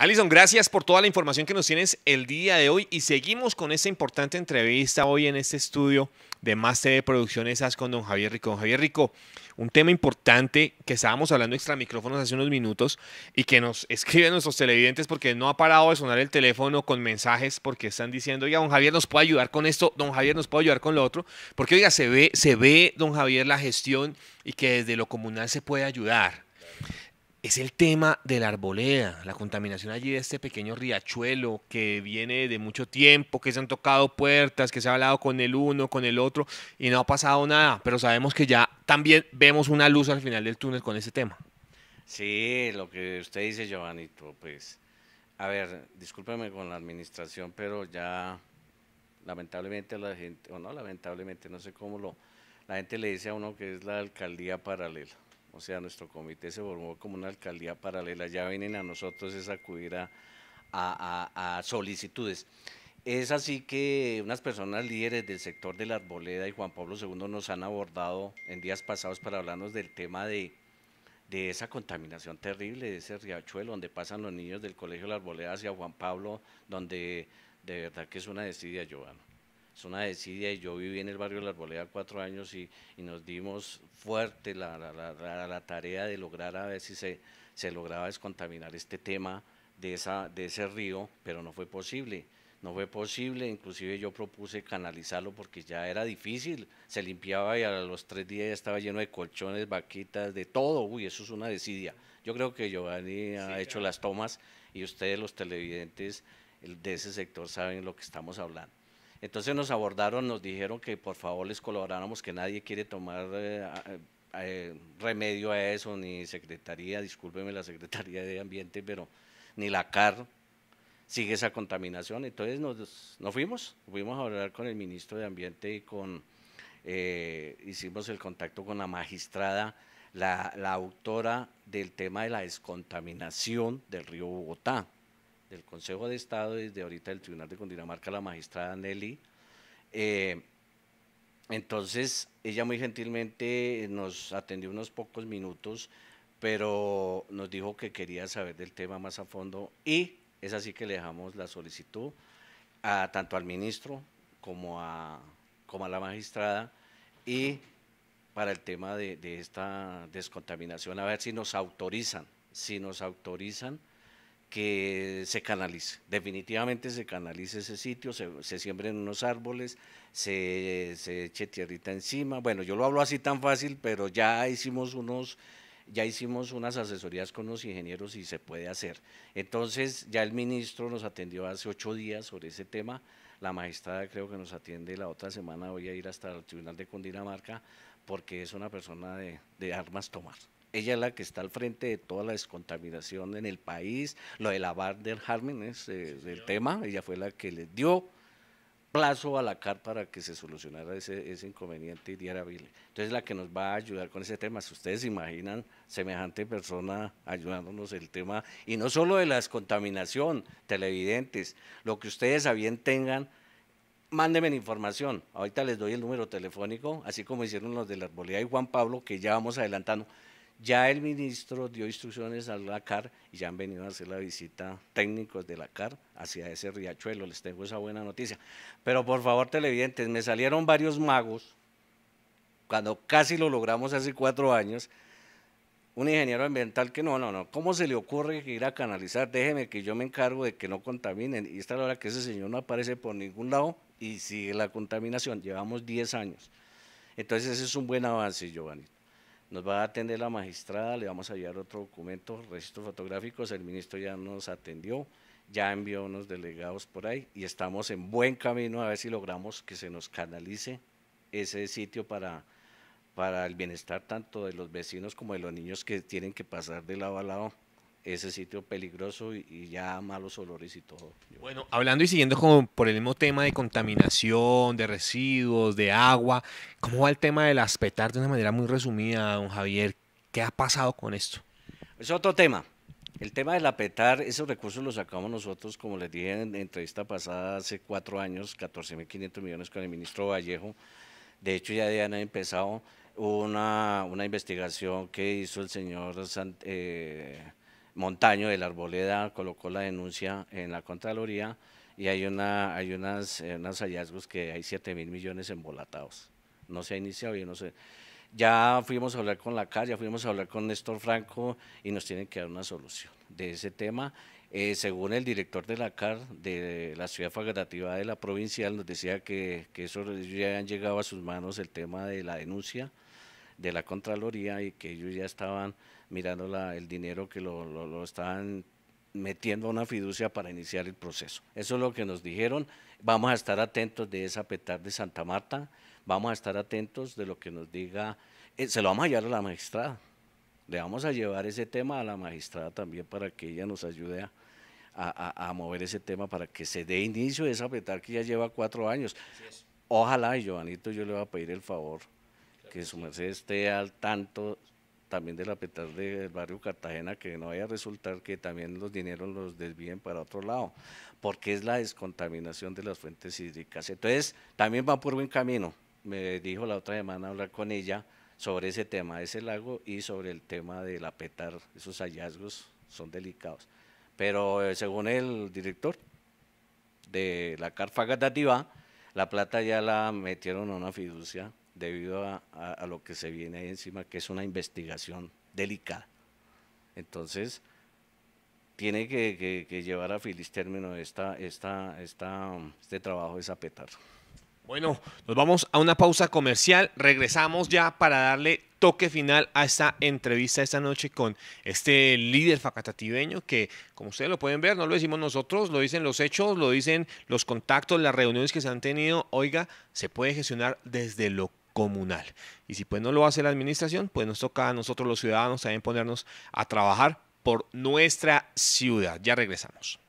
Alison, gracias por toda la información que nos tienes el día de hoy y seguimos con esta importante entrevista hoy en este estudio de Más TV Producciones As con don Javier Rico. Don Javier Rico, un tema importante que estábamos hablando extra micrófonos hace unos minutos y que nos escriben nuestros televidentes porque no ha parado de sonar el teléfono con mensajes porque están diciendo, oiga, don Javier nos puede ayudar con esto, don Javier nos puede ayudar con lo otro, porque oiga, se ve, se ve, don Javier, la gestión y que desde lo comunal se puede ayudar es el tema de la arboleda, la contaminación allí de este pequeño riachuelo que viene de mucho tiempo, que se han tocado puertas, que se ha hablado con el uno, con el otro y no ha pasado nada, pero sabemos que ya también vemos una luz al final del túnel con ese tema. Sí, lo que usted dice, Giovanito, pues, a ver, discúlpeme con la administración, pero ya lamentablemente la gente, o no lamentablemente, no sé cómo lo, la gente le dice a uno que es la alcaldía paralela o sea, nuestro comité se formó como una alcaldía paralela, ya vienen a nosotros es acudir a, solicitudes. Es así que unas personas líderes del sector de la arboleda y Juan Pablo II nos han abordado en días pasados para hablarnos del tema de, de esa contaminación terrible, de ese riachuelo donde pasan los niños del Colegio de la Arboleda hacia Juan Pablo, donde de verdad que es una desidia, Giovanna es una desidia y yo viví en el barrio de la Arboleda cuatro años y, nos dimos fuerte la, la, tarea de lograr a ver si se, lograba descontaminar este tema de, esa, de ese río, pero no fue posible. No fue posible, inclusive yo propuse canalizarlo porque ya era difícil, se limpiaba y a los tres días ya estaba lleno de colchones, vaquitas, de todo, uy, eso es una desidia. Yo creo que Giovanni ha hecho las tomas y ustedes los televidentes de ese sector saben lo que estamos hablando. Entonces nos abordaron, nos dijeron que por favor les colaboráramos, que nadie quiere tomar eh, eh, remedio a eso, ni Secretaría, discúlpeme la Secretaría de Ambiente, pero ni la CAR sigue esa contaminación. Entonces nos, nos fuimos, fuimos a hablar con el ministro de Ambiente y con, eh, hicimos el contacto con la magistrada, la autora del tema de la descontaminación del río Bogotá del Consejo de Estado y desde ahorita del Tribunal de Cundinamarca, la magistrada Nelly. Eh, entonces, ella muy gentilmente nos atendió unos pocos minutos, pero nos dijo que quería saber del tema más a fondo y es así que le dejamos la solicitud a, tanto al ministro como a, como a la magistrada y para el tema de, de esta descontaminación, a ver si nos autorizan, si nos autorizan que se canalice, definitivamente se canalice ese sitio, se, se siembren unos árboles, se, eche tierrita encima. Bueno, yo lo hablo así tan fácil, pero ya hicimos unos, ya hicimos unas asesorías con los ingenieros y se puede hacer. Entonces, ya el ministro nos atendió hace ocho días sobre ese tema. La magistrada creo que nos atiende la otra semana, voy a ir hasta el Tribunal de Cundinamarca, porque es una persona de, de armas tomar ella es la que está al frente de toda la descontaminación en el país, lo de la del Harmen es eh, el tema, ella fue la que les dio plazo a la CAR para que se solucionara ese, inconveniente y diera Entonces la que nos va a ayudar con ese tema, si ustedes imaginan semejante persona ayudándonos el tema, y no solo de la descontaminación, televidentes, lo que ustedes a bien tengan, mándenme la información. Ahorita les doy el número telefónico, así como hicieron los de la Arboleda y Juan Pablo, que ya vamos adelantando. Ya el ministro dio instrucciones a la CAR y ya han venido a hacer la visita técnicos de la CAR hacia ese riachuelo. Les tengo esa buena noticia. Pero por favor, televidentes, me salieron varios magos cuando casi lo logramos hace cuatro años. Un ingeniero ambiental que no, no, no, ¿cómo se le ocurre ir a canalizar? Déjeme que yo me encargo de que no contaminen. Y esta la hora que ese señor no aparece por ningún lado y sigue la contaminación. Llevamos diez años. Entonces, ese es un buen avance, Giovanni. Nos va a atender la magistrada, le vamos a llevar otro documento, registros fotográficos, el ministro ya nos atendió, ya envió unos delegados por ahí y estamos en buen camino a ver si logramos que se nos canalice ese sitio para, para el bienestar tanto de los vecinos como de los niños que tienen que pasar de lado a lado ese sitio peligroso y, ya malos olores y todo. Bueno, hablando y siguiendo por el mismo tema de contaminación, de residuos, de agua, ¿cómo va el tema del aspetar de una manera muy resumida, don Javier? ¿Qué ha pasado con esto? Es otro tema. El tema del apetar, esos recursos los sacamos nosotros, como les dije en entrevista pasada hace cuatro años, 14.500 millones con el ministro Vallejo. De hecho, ya han empezado una, investigación que hizo el señor eh, Montaño de la Arboleda colocó la denuncia en la Contraloría y hay, una, hay unas, eh, unos hallazgos que hay 7 mil millones embolatados. No se ha iniciado, yo no sé. Ya fuimos a hablar con la CAR, ya fuimos a hablar con Néstor Franco y nos tienen que dar una solución de ese tema. Eh, según el director de la CAR, de la ciudad federativa de la provincial, nos decía que, que eso ya han llegado a sus manos el tema de la denuncia de la Contraloría y que ellos ya estaban mirando el dinero que lo, lo, metiendo a una fiducia para iniciar el proceso. Eso es lo que nos dijeron. Vamos a estar atentos de esa petar de Santa Marta, vamos a estar atentos de lo que nos diga, eh, se lo vamos a llevar a la magistrada, le vamos a llevar ese tema a la magistrada también para que ella nos ayude a, mover ese tema, para que se dé inicio a esa petar que ya lleva cuatro años. Ojalá, y yo le voy a pedir el favor que su merced esté al tanto también del apetar del barrio Cartagena, que no vaya a resultar que también los dineros los desvíen para otro lado, porque es la descontaminación de las fuentes hídricas. Entonces, también va por buen camino. Me dijo la otra semana hablar con ella sobre ese tema de ese lago y sobre el tema del apetar. Esos hallazgos son delicados. Pero eh, según el director de la de dativa la plata ya la metieron a una fiducia debido a, lo que se viene ahí encima, que es una investigación delicada. Entonces, tiene que, llevar a feliz término esta, este trabajo de Zapetar. Bueno, nos vamos a una pausa comercial. Regresamos ya para darle toque final a esta entrevista esta noche con este líder facatativeño que, como ustedes lo pueden ver, no lo decimos nosotros, lo dicen los hechos, lo dicen los contactos, las reuniones que se han tenido. Oiga, se puede gestionar desde lo comunal. Y si pues no lo hace la administración, pues nos toca a nosotros los ciudadanos también ponernos a trabajar por nuestra ciudad. Ya regresamos.